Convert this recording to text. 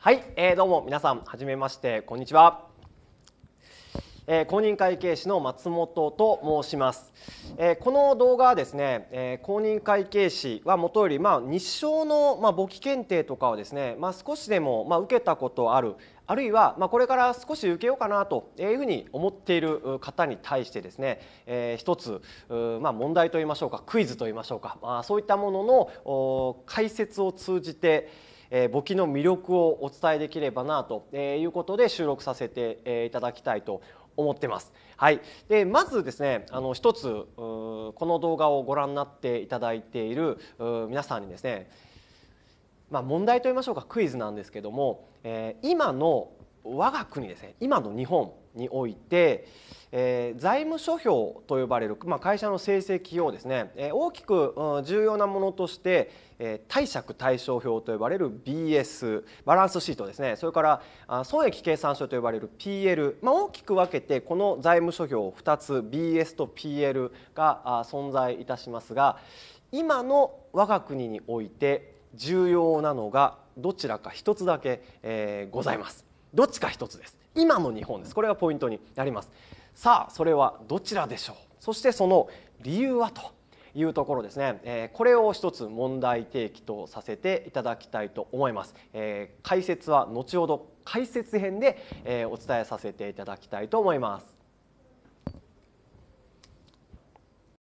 はい、えー、どうも皆さんはじめましてこんにちは、えー、公認会計士の松本と申します、えー、この動画はですね、えー、公認会計士はもとよりまあ日照のまあ簿記検定とかをですねまあ少しでもまあ受けたことあるあるいは、まあ、これから少し受けようかなというふうに思っている方に対してですね、えー、一つ、まあ、問題といいましょうかクイズといいましょうか、まあ、そういったものの解説を通じてえー、簿記の魅力をお伝えできればなということで収録させていただきたいと思ってます。はい、でまずですねあの一つこの動画をご覧になっていただいている皆さんにですねまあ、問題といいましょうかクイズなんですけども、えー、今の我が国ですね今の日本において、えー、財務諸表と呼ばれる、まあ、会社の成績をですね、えー、大きく、うん、重要なものとして、えー、貸借対照表と呼ばれる BS バランスシートですねそれからあ損益計算書と呼ばれる PL、まあ、大きく分けてこの財務諸表2つ BS と PL が存在いたしますが今の我が国において重要なのがどちらか一つだけ、えー、ございます。どっちか一つです今の日本ですこれがポイントになりますさあそれはどちらでしょうそしてその理由はというところですね、えこれを一つ問題提起とさせていただきたいと思います、え解説は後ほど解説編で、えお伝えさせていただきたいと思います